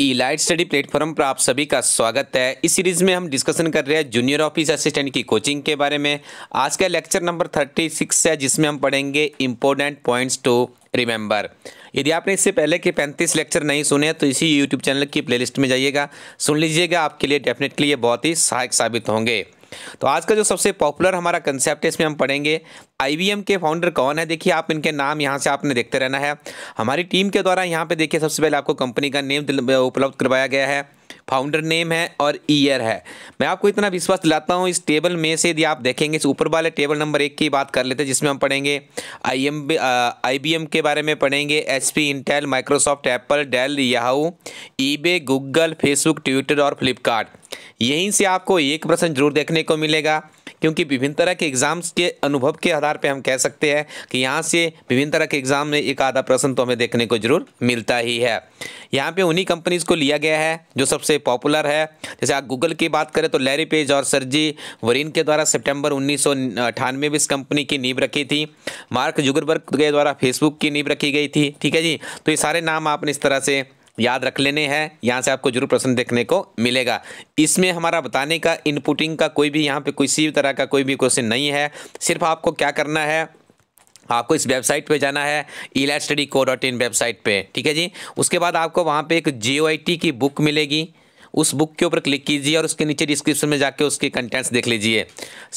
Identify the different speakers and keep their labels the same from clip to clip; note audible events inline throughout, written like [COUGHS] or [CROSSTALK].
Speaker 1: ई light study platform पर आप सभी का स्वागत है इस सीरीज में हम डिस्कशन कर रहे हैं जूनियर ऑफिस असिस्टेंट की कोचिंग के बारे में आज का लेक्चर नंबर थर्टी सिक्स है जिसमें हम पढ़ेंगे इंपॉर्टेंट पॉइंट्स टू रिमेंबर यदि आपने इससे पहले के पैंतीस लेक्चर नहीं सुने तो इसी यूट्यूब चैनल की प्ले में जाइएगा सुन लीजिएगा आपके लिए डेफिनेटली ये बहुत ही सहायक साबित होंगे तो आज का जो सबसे पॉपुलर हमारा कंसेप्ट है इसमें हम पढ़ेंगे आईवीएम के फाउंडर कौन है देखिए आप इनके नाम यहाँ से आपने देखते रहना है हमारी टीम के द्वारा यहाँ पे देखिए सबसे पहले आपको कंपनी का नेम उपलब्ध करवाया गया है फाउंडर नेम है और ईयर है मैं आपको इतना विश्वास दिलाता हूँ इस टेबल में से यदि आप देखेंगे इस ऊपर वाले टेबल नंबर एक की बात कर लेते हैं जिसमें हम पढ़ेंगे आई एम आई के बारे में पढ़ेंगे H P Intel Microsoft Apple Dell Yahoo eBay Google Facebook Twitter और फ्लिपकार्ट यहीं से आपको एक प्रश्न जरूर देखने को मिलेगा क्योंकि विभिन्न तरह के एग्ज़ाम्स के अनुभव के आधार पर हम कह सकते हैं कि यहाँ से विभिन्न तरह के एग्ज़ाम में एक आधा प्रश्न तो हमें देखने को जरूर मिलता ही है यहाँ पे उन्हीं कंपनीज़ को लिया गया है जो सबसे पॉपुलर है जैसे आप गूगल की बात करें तो लैरी पेज और सरजी वरीन के द्वारा सितंबर उन्नीस में इस कंपनी की नींव रखी थी मार्क जुगरबर्ग के द्वारा फेसबुक की नींव रखी गई थी ठीक है जी तो ये सारे नाम आपने इस तरह से याद रख लेने हैं यहाँ से आपको जरूर प्रश्न देखने को मिलेगा इसमें हमारा बताने का इनपुटिंग का कोई भी यहाँ पे किसी भी तरह का कोई भी क्वेश्चन नहीं है सिर्फ आपको क्या करना है आपको इस वेबसाइट पे जाना है इला study co dot in website पे ठीक है जी उसके बाद आपको वहाँ पे एक जी की बुक मिलेगी उस बुक के ऊपर क्लिक कीजिए और उसके नीचे डिस्क्रिप्शन में जाके उसके कंटेंट्स देख लीजिए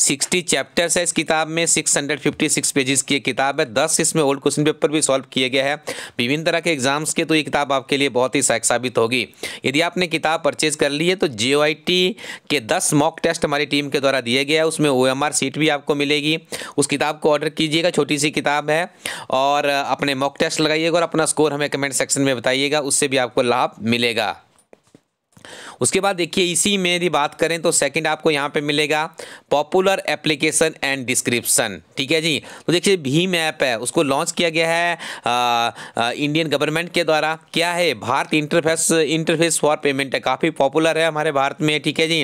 Speaker 1: सिक्सटी चैप्टर्स है इस किताब में six hundred fifty six pages की किताब है दस इसमें ओल्ड क्वेश्चन पेपर भी सॉल्व किए गए हैं विभिन्न तरह के एग्जाम्स के तो ये किताब आपके लिए बहुत ही सहायक साबित होगी यदि आपने किताब परचेज कर ली है तो जे के दस मॉक टेस्ट हमारी टीम के द्वारा दिए गए हैं उसमें ओ सीट भी आपको मिलेगी उस किताब को ऑर्डर कीजिएगा छोटी सी किताब है और अपने मॉक टेस्ट लगाइएगा और अपना स्कोर हमें कमेंट सेक्शन में बताइएगा उससे भी आपको लाभ मिलेगा उसके बाद देखिए इसी में यदि बात करें तो सेकंड आपको यहाँ पे मिलेगा पॉपुलर एप्लीकेशन एंड डिस्क्रिप्शन ठीक है जी तो देखिए भीम ऐप है उसको लॉन्च किया गया है आ, आ, इंडियन गवर्नमेंट के द्वारा क्या है Bharat interface interface for payment है काफ़ी पॉपुलर है हमारे भारत में ठीक है जी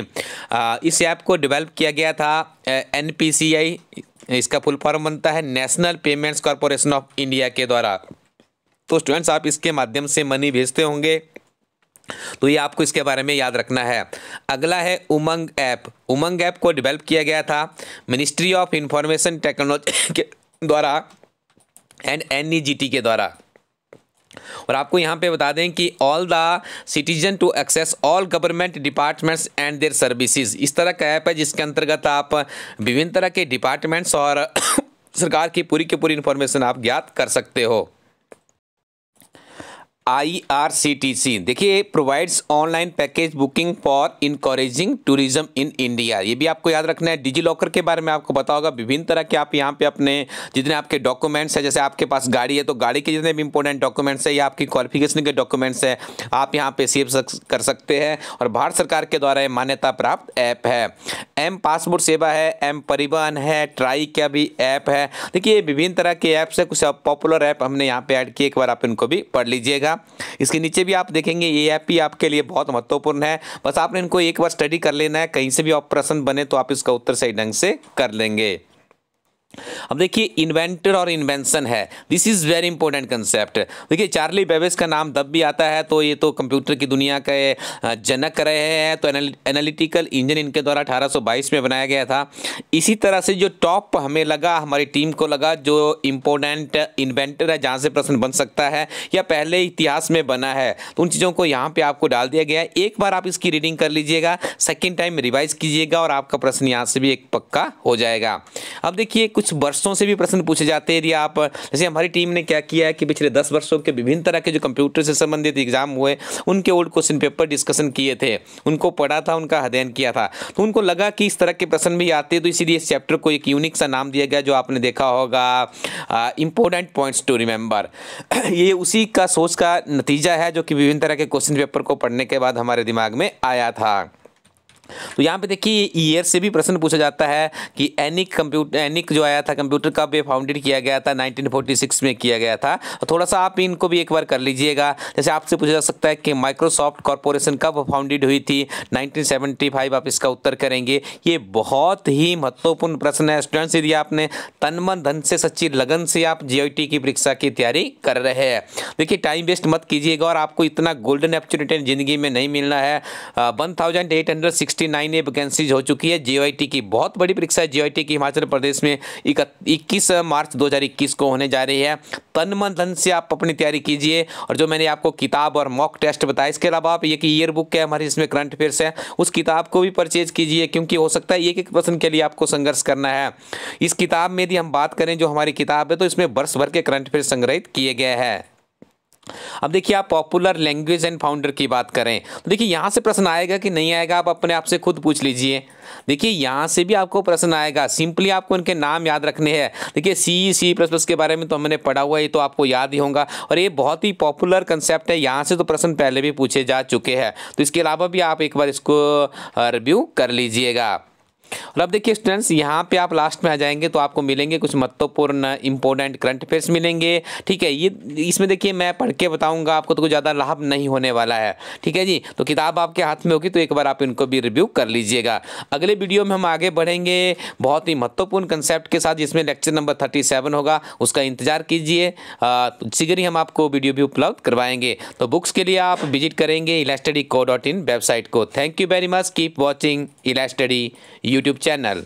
Speaker 1: आ, इस ऐप को डेवलप किया गया था एन इसका फुल फॉर्म बनता है national payments corporation of India के द्वारा तो स्टूडेंट्स आप इसके माध्यम से मनी भेजते होंगे तो ये आपको इसके बारे में याद रखना है अगला है उमंग ऐप उमंग ऐप को डेवलप किया गया था मिनिस्ट्री ऑफ इंफॉर्मेशन टेक्नोलॉजी के द्वारा एंड एन e के द्वारा और आपको यहाँ पे बता दें कि all the citizen to access all government departments and their services इस तरह का ऐप है जिसके अंतर्गत आप विभिन्न तरह के डिपार्टमेंट्स और [COUGHS] सरकार की पूरी की पूरी इंफॉर्मेशन आप ज्ञात कर सकते हो आईआरसीटीसी देखिए provides online package booking for encouraging tourism in India ये भी आपको याद रखना है डिजी लॉकर के बारे में आपको पता होगा विभिन्न तरह के आप यहाँ पे अपने जितने आपके डॉक्यूमेंट्स हैं जैसे आपके पास गाड़ी है तो गाड़ी के जितने भी इंपॉर्टेंट डॉक्यूमेंट्स है या आपकी क्वालिफिकेशन के डॉक्यूमेंट्स है आप यहाँ पे सेव कर सकते हैं और भारत सरकार के द्वारा मान्यता प्राप्त ऐप है एम पासपोर्ट सेवा है एम परिवहन है ट्राई का भी ऐप है देखिए विभिन्न तरह के ऐप्स है कुछ पॉपुलर ऐप हमने यहाँ पे ऐड किए एक बार आप इनको भी पढ़ लीजिएगा इसके नीचे भी आप देखेंगे ये ऐप भी आपके लिए बहुत महत्वपूर्ण है बस आपने इनको एक बार स्टडी कर लेना है कहीं से भी ऑपरेशन बने तो आप इसका उत्तर सही ढंग से कर लेंगे अब देखिए इन्वेंटर और इन्वेंशन है this is very important concept देखिए चार्ली बेबेस का नाम तब भी आता है तो ये तो कंप्यूटर की दुनिया के जनक रहे हैं तो एनालिटिकल इंजन इनके द्वारा 1822 में बनाया गया था इसी तरह से जो टॉप हमें लगा हमारी टीम को लगा जो इम्पोर्टेंट इन्वेंटर है जहाँ से प्रश्न बन सकता है या पहले इतिहास में बना है तो उन चीज़ों को यहाँ पर आपको डाल दिया गया एक बार आप इसकी रीडिंग कर लीजिएगा सेकेंड टाइम रिवाइज कीजिएगा और आपका प्रश्न यहाँ से भी एक पक्का हो जाएगा अब देखिए कुछ कुछ वर्षों से भी प्रश्न पूछे जाते हैं यदि आप जैसे हमारी टीम ने क्या किया है कि पिछले दस वर्षों के विभिन्न तरह के जो कंप्यूटर से संबंधित एग्जाम हुए उनके ओल्ड क्वेश्चन पेपर डिस्कशन किए थे उनको पढ़ा था उनका अध्ययन किया था तो उनको लगा कि इस तरह के प्रश्न भी आते हैं तो इसीलिए इस चैप्टर को एक यूनिक सा नाम दिया गया जो आपने देखा होगा इंपॉर्टेंट पॉइंट्स टू रिमेंबर ये उसी का सोच का नतीजा है जो कि विभिन्न तरह के क्वेश्चन पेपर को पढ़ने के बाद हमारे दिमाग में आया था तो यहाँ पे देखिए ईयर से भी प्रश्न पूछा जाता है कि एनिक कंप्यूटर एनिक जो आया था कंप्यूटर कब ये फाउंडेड किया गया था 1946 में किया गया था तो थोड़ा सा आप इनको भी एक बार कर लीजिएगा जैसे आपसे पूछा जा सकता है कि माइक्रोसॉफ्ट कॉरपोरेशन कब फाउंडेड हुई थी 1975 आप इसका उत्तर करेंगे ये बहुत ही महत्वपूर्ण प्रश्न है स्टूडेंट्स यदि आपने तन मन धन से सच्ची लगन से आप जी की परीक्षा की तैयारी कर रहे हैं देखिए टाइम वेस्ट मत कीजिएगा और आपको इतना गोल्डन अपॉर्चुनिटी जिंदगी में नहीं मिलना है one sixty nine A vacancies हो चुकी है जे की बहुत बड़ी परीक्षा है जे की हिमाचल प्रदेश में इक्कीस मार्च दो को होने जा रही है तन मन धन से आप अपनी तैयारी कीजिए और जो मैंने आपको किताब और मॉक टेस्ट बताया इसके अलावा आप ये कि ईयर बुक है हमारी इसमें करंट अफेयर्स है उस किताब को भी परचेज कीजिए क्योंकि हो सकता है एक एक प्रश्न के लिए आपको संघर्ष करना है इस किताब में यदि हम बात करें जो हमारी किताब है तो इसमें वर्ष भर के करंट अफेयर संग्रहित किए गए हैं अब देखिए आप पॉपुलर लैंग्वेज एंड फाउंडर की बात करें तो देखिए यहाँ से प्रश्न आएगा कि नहीं आएगा आप अपने आप से खुद पूछ लीजिए देखिए यहाँ से भी आपको प्रश्न आएगा सिंपली आपको इनके नाम याद रखने हैं देखिए सी सी प्लस प्लस के बारे में तो हमने पढ़ा हुआ है तो आपको याद ही होगा और ये बहुत ही पॉपुलर कंसेप्ट है यहाँ से तो प्रश्न पहले भी पूछे जा चुके हैं तो इसके अलावा भी आप एक बार इसको रिव्यू कर लीजिएगा और अब देखिए स्टूडेंट्स यहाँ पे आप लास्ट में आ जाएंगे तो आपको मिलेंगे कुछ महत्वपूर्ण इंपॉर्टेंट करंट अफेयर्स मिलेंगे ठीक है ये इसमें देखिए मैं पढ़ के बताऊँगा आपको तो कुछ ज़्यादा लाभ नहीं होने वाला है ठीक है जी तो किताब आपके हाथ में होगी तो एक बार आप इनको भी रिव्यू कर लीजिएगा अगले वीडियो में हम आगे बढ़ेंगे बहुत ही महत्वपूर्ण कंसेप्ट के साथ जिसमें लेक्चर नंबर थर्टी होगा उसका इंतजार कीजिए शीघ्र ही हम आपको वीडियो भी उपलब्ध करवाएंगे तो बुक्स के लिए आप विजिट करेंगे इलास्टडी वेबसाइट को thank you very much keep watching इलास्टडी यू यूट्यूब चैनल